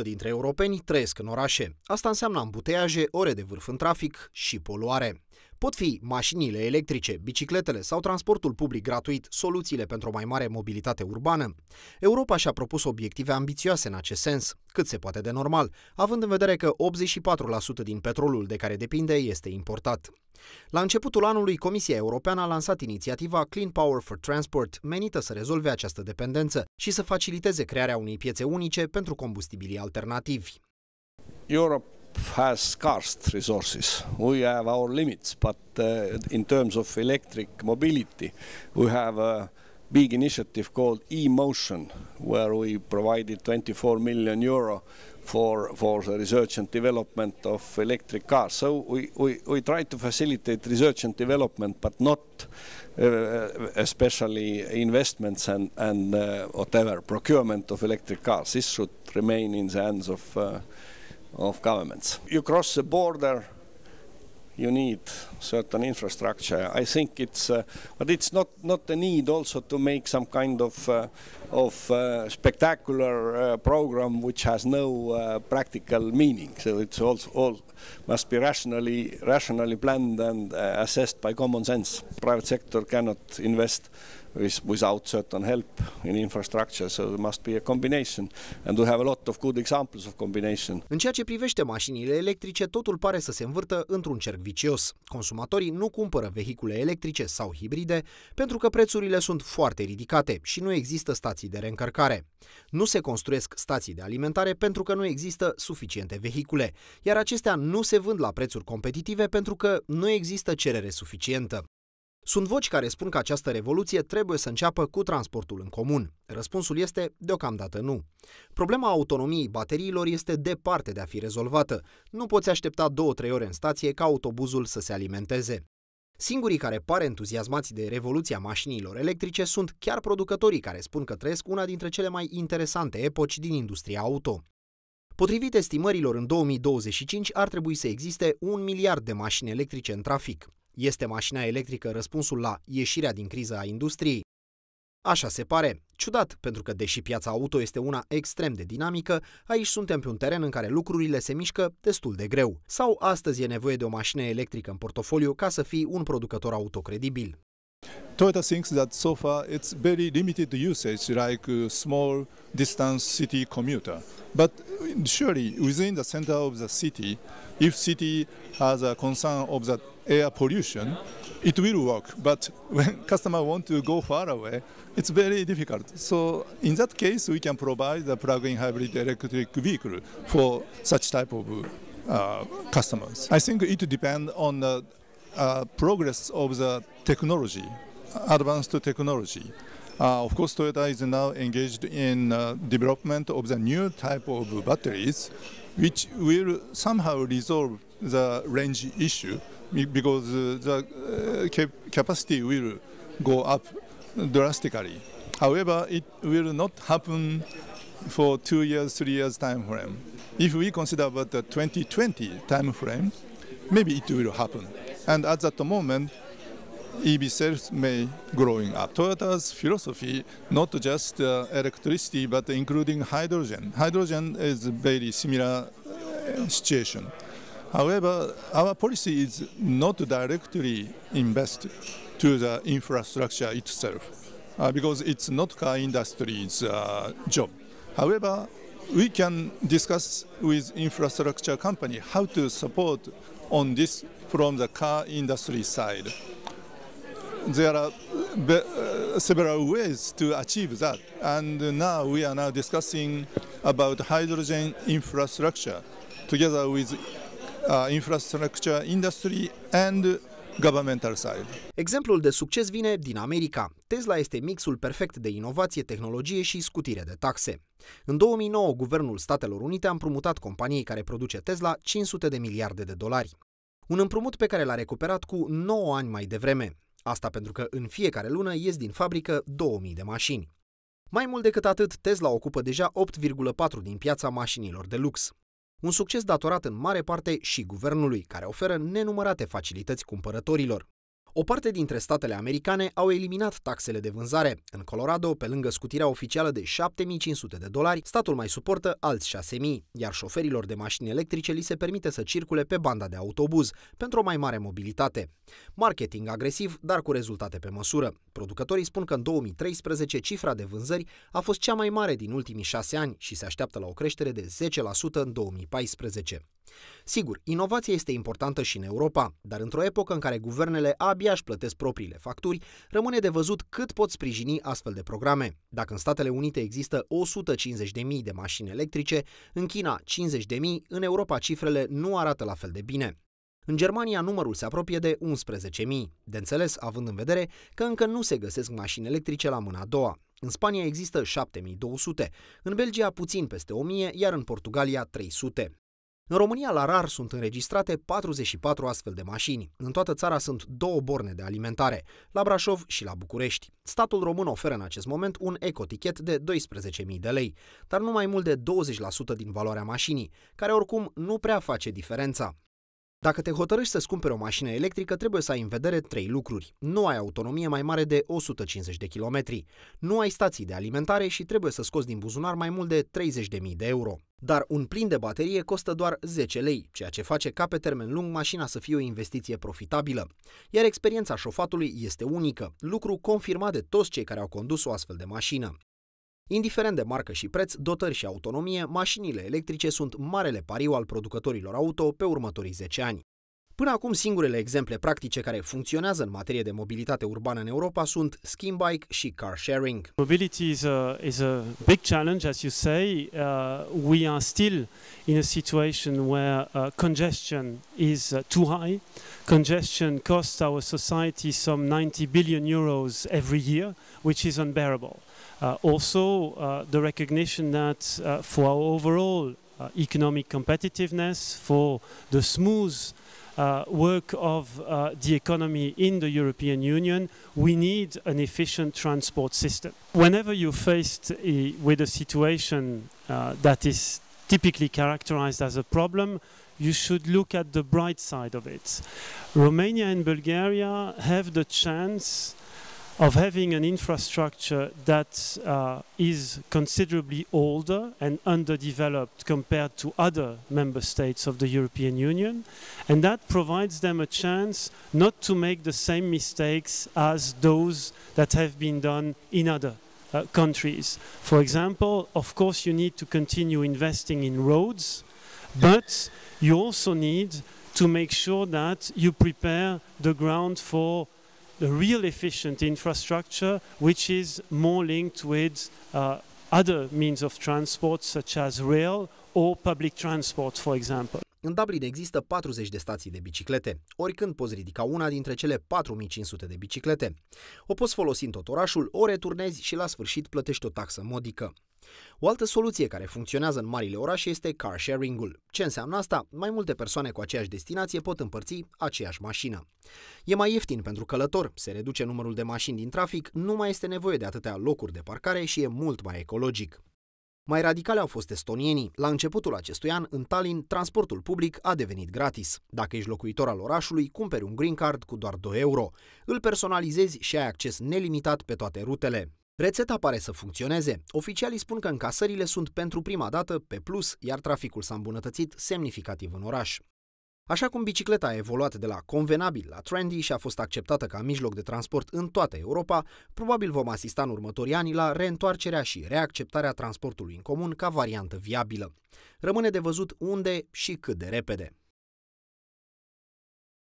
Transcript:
80% dintre europeni trăiesc în orașe. Asta înseamnă ambuteiaje, ore de vârf în trafic și poluare. Pot fi mașinile electrice, bicicletele sau transportul public gratuit soluțiile pentru o mai mare mobilitate urbană? Europa și-a propus obiective ambițioase în acest sens, cât se poate de normal, având în vedere că 84% din petrolul de care depinde este importat. La începutul anului, Comisia Europeană a lansat inițiativa Clean Power for Transport, menită să rezolve această dependență și să faciliteze crearea unei piețe unice pentru combustibilii alternativi. Europe has scarce resources. We have our limits, but uh, in terms of electric mobility, we have a big initiative called eMotion, where we provided 24 million euro for for the research and development of electric cars. So we, we, we try to facilitate research and development, but not uh, especially investments and, and uh, whatever, procurement of electric cars. This should remain in the hands of uh, of governments. You cross the border, you need certain infrastructure. I think it's, uh, but it's not not the need also to make some kind of uh, of uh, spectacular uh, program which has no uh, practical meaning. So it's also all must be rationally rationally planned and uh, assessed by common sense. Private sector cannot invest with, without certain help in infrastructure, so it must be a combination. And we have a lot of good examples of combination. În ceea ce privește mașinile electrice, totul pare să se învârtă într-un cerc vicios. Consumatorii nu cumpără vehicule electrice sau hibride pentru că prețurile sunt foarte ridicate și nu există stații de reîncărcare. Nu se construiesc stații de alimentare pentru că nu există suficiente vehicule, iar acestea nu se vând la prețuri competitive pentru că nu există cerere suficientă. Sunt voci care spun că această revoluție trebuie să înceapă cu transportul în comun. Răspunsul este deocamdată nu. Problema autonomiei bateriilor este departe de a fi rezolvată. Nu poți aștepta 2-3 ore în stație ca autobuzul să se alimenteze. Singurii care pare entuziasmați de revoluția mașinilor electrice sunt chiar producătorii care spun că trăiesc una dintre cele mai interesante epoci din industria auto. Potrivit estimărilor, în 2025 ar trebui să existe un miliard de mașini electrice în trafic. Este mașina electrică răspunsul la ieșirea din criza a industriei? Așa se pare. Ciudat, pentru că deși piața auto este una extrem de dinamică, aici suntem pe un teren în care lucrurile se mișcă destul de greu. Sau astăzi e nevoie de o mașină electrică în portofoliu ca să fii un producător auto credibil. Toyota thinks that so far it's very limited usage, like uh, small distance city commuter. But uh, surely within the center of the city, if city has a concern of the air pollution, it will work. But when customer want to go far away, it's very difficult. So in that case, we can provide the plug-in hybrid electric vehicle for such type of uh, customers. I think it depends on the uh, progress of the technology, advanced technology. Uh, of course, Toyota is now engaged in uh, development of the new type of batteries, which will somehow resolve the range issue because uh, the uh, cap capacity will go up drastically. However, it will not happen for two years, three years time frame. If we consider about the 2020 time frame, maybe it will happen. And at that moment, EV may growing up. Toyota's philosophy, not just uh, electricity, but including hydrogen. Hydrogen is very similar uh, situation. However, our policy is not directly invest to the infrastructure itself uh, because it's not car industry's uh, job. However, we can discuss with infrastructure company how to support on this from the car industry side. There are be, uh, several ways to achieve that. And now we are now discussing about hydrogen infrastructure together with uh, infrastructure industry and governmental side. Exemplul de succes vine din America. Tesla este mixul perfect de inovație, tehnologie și scutire de taxe. În 2009, Guvernul Statelor Unite a împrumutat companiei care produce Tesla 500 de miliarde de dolari. Un împrumut pe care l-a recuperat cu 9 ani mai devreme. Asta pentru că în fiecare lună ies din fabrică 2000 de mașini. Mai mult decât atât, Tesla ocupă deja 8,4 din piața mașinilor de lux. Un succes datorat în mare parte și guvernului, care oferă nenumărate facilități cumpărătorilor. O parte dintre statele americane au eliminat taxele de vânzare. În Colorado, pe lângă scutirea oficială de 7500 de dolari, statul mai suportă alți 6000, iar șoferilor de mașini electrice li se permite să circule pe banda de autobuz pentru o mai mare mobilitate. Marketing agresiv, dar cu rezultate pe măsură. Producătorii spun că în 2013 cifra de vânzări a fost cea mai mare din ultimii șase ani și se așteaptă la o creștere de 10% în 2014. Sigur, inovația este importantă și în Europa, dar într-o epocă în care guvernele abia își plătesc propriile facturi, rămâne de văzut cât pot sprijini astfel de programe. Dacă în Statele Unite există 150.000 de mașini electrice, în China 50.000, în Europa cifrele nu arată la fel de bine. În Germania numărul se apropie de 11.000, de înțeles având în vedere că încă nu se găsesc mașini electrice la mâna a doua. În Spania există 7200, în Belgia puțin peste 1000, iar în Portugalia 300. În România, la rar sunt înregistrate 44 astfel de mașini. În toată țara sunt două borne de alimentare, la Brașov și la București. Statul român oferă în acest moment un ecotichet de 12.000 de lei, dar nu mai mult de 20% din valoarea mașinii, care oricum nu prea face diferența. Dacă te hotărăști să-ți cumperi o mașină electrică, trebuie să ai în vedere trei lucruri. Nu ai autonomie mai mare de 150 de kilometri, nu ai stații de alimentare și trebuie să scoți din buzunar mai mult de 30.000 de euro. Dar un plin de baterie costă doar 10 lei, ceea ce face ca pe termen lung mașina să fie o investiție profitabilă. Iar experiența șofatului este unică, lucru confirmat de toți cei care au condus o astfel de mașină. Indiferent de marcă și preț, dotări și autonomie, mașinile electrice sunt marele pariu al producătorilor auto pe următorii 10 ani. Până acum, singurele exemple practice care funcționează în materie de mobilitate urbană în Europa sunt schimbike și car sharing. Mobility is a, is a big challenge, as you say. Uh, we are still in a situation where uh, congestion is uh, too high. Congestion costs our society some 90 billion euros every year, which is unbearable. Uh, also, uh, the recognition that uh, for our overall economic competitiveness, for the smooth uh, work of uh, the economy in the European Union, we need an efficient transport system. Whenever you're faced a, with a situation uh, that is typically characterized as a problem, you should look at the bright side of it. Romania and Bulgaria have the chance of having an infrastructure that uh, is considerably older and underdeveloped compared to other member states of the European Union. And that provides them a chance not to make the same mistakes as those that have been done in other uh, countries. For example, of course, you need to continue investing in roads, but you also need to make sure that you prepare the ground for the real efficient infrastructure, which is more linked with uh, other means of transport, such as rail or public transport, for example. În Dublin există 40 de stații de biciclete, oricând poți ridica una dintre cele 4500 de biciclete. O poți folosi în tot orașul, o returnezi și la sfârșit plătești o taxă modică. O altă soluție care funcționează în marile orașe este car sharing-ul. Ce înseamnă asta? Mai multe persoane cu aceeași destinație pot împărți aceeași mașină. E mai ieftin pentru călător, se reduce numărul de mașini din trafic, nu mai este nevoie de atâtea locuri de parcare și e mult mai ecologic. Mai radicale au fost estonienii. La începutul acestui an, în Tallinn, transportul public a devenit gratis. Dacă ești locuitor al orașului, cumperi un green card cu doar 2 euro. Îl personalizezi și ai acces nelimitat pe toate rutele. Rețeta pare să funcționeze. Oficialii spun că încasările sunt pentru prima dată pe plus, iar traficul s-a îmbunătățit semnificativ în oraș. Așa cum bicicleta a evoluat de la convenabil la trendy și a fost acceptată ca mijloc de transport în toată Europa, probabil vom asista în următorii ani la reîntoarcerea și reacceptarea transportului în comun ca variantă viabilă. Rămâne de văzut unde și cât de repede.